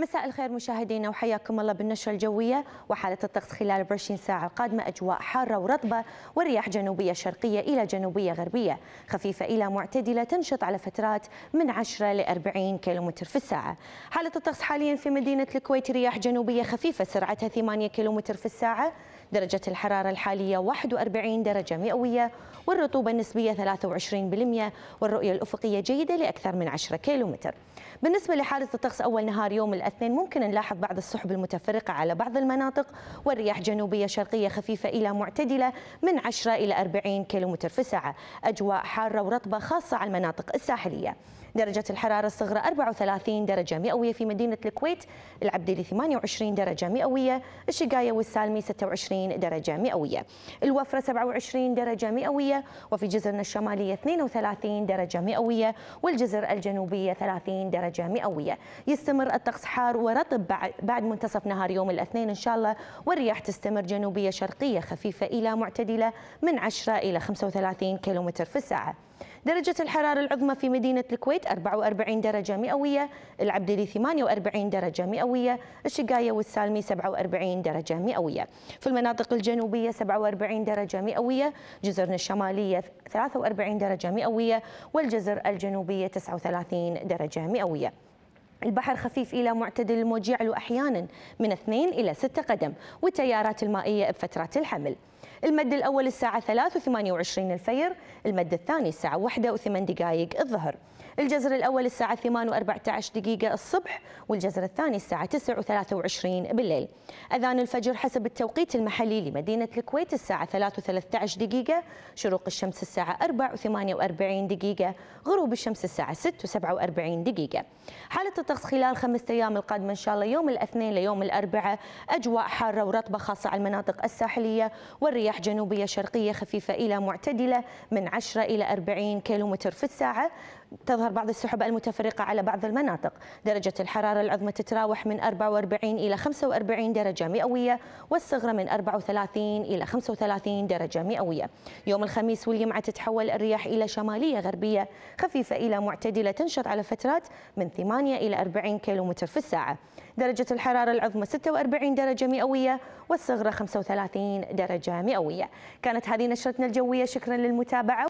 مساء الخير مشاهدينا وحياكم الله بالنشرة الجوية وحالة الطقس خلال 20 ساعة القادمة أجواء حارة ورطبة ورياح جنوبية شرقية إلى جنوبية غربية خفيفة إلى معتدلة تنشط على فترات من 10 ل 40 كيلومتر في الساعة حالة الطقس حاليا في مدينة الكويت رياح جنوبية خفيفة سرعتها 8 كيلومتر في الساعة درجة الحرارة الحالية 41 درجة مئوية والرطوبة النسبية 23% والرؤية الأفقية جيدة لأكثر من 10 كيلومتر بالنسبة لحالة الطقس أول نهار يوم الاثنين ممكن نلاحظ بعض السحب المتفرقة على بعض المناطق والرياح جنوبية شرقية خفيفة إلى معتدلة من 10 إلى 40 كيلومتر في الساعة أجواء حارة ورطبة خاصة على المناطق الساحلية درجة الحرارة الصغرى 34 درجة مئوية في مدينة الكويت العبدلي 28 درجة مئوية الشقاية والسالمي 26 درجة مئوية الوفرة 27 درجة مئوية وفي جزرنا الشمالية 32 درجة مئوية والجزر الجنوبية 30 درجة مئوية يستمر الطقس حار ورطب بعد منتصف نهار يوم الاثنين إن شاء الله والرياح تستمر جنوبية شرقية خفيفة إلى معتدلة من 10 إلى 35 كيلومتر في الساعة درجة الحرارة العظمى في مدينة الكويت 44 درجة مئوية العبدلي 48 درجة مئوية الشقاية والسالمي 47 درجة مئوية في المناطق الجنوبية 47 درجة مئوية جزرنا الشمالية 43 درجة مئوية والجزر الجنوبية 39 درجة مئوية البحر خفيف إلى معتدل الموج يعلو أحيانا من 2 إلى 6 قدم والتيارات المائية بفترات الحمل المد الأول الساعة 3 و28 الفجر المد الثاني الساعة 1 و8 دقائق الظهر الجزر الأول الساعة 8 و14 دقيقة الصبح والجزر الثاني الساعة 9 و23 بالليل أذان الفجر حسب التوقيت المحلي لمدينة الكويت الساعة 3 و13 دقيقة شروق الشمس الساعة 4 و48 دقيقة غروب الشمس الساعة 6 و47 دقيقة حالة الطقس خلال خمسة أيام القادمة إن شاء الله يوم الاثنين ليوم الأربعاء أجواء حارة ورطبة خاصة على المناطق الساحلية والرياح جنوبية شرقية خفيفة إلى معتدلة من 10 إلى 40 كيلومتر في الساعة تظهر بعض السحب المتفرقة على بعض المناطق درجة الحرارة العظمى تتراوح من 44 إلى 45 درجة مئوية والصغرى من 34 إلى 35 درجة مئوية يوم الخميس والجمعة تتحول الرياح إلى شمالية غربية خفيفة إلى معتدلة تنشط على فترات من 8 إلى 40 كيلومتر في الساعة درجة الحرارة العظمى 46 درجة مئوية والصغرى 35 درجة مئوية كانت هذه نشرتنا الجوية شكرا للمتابعة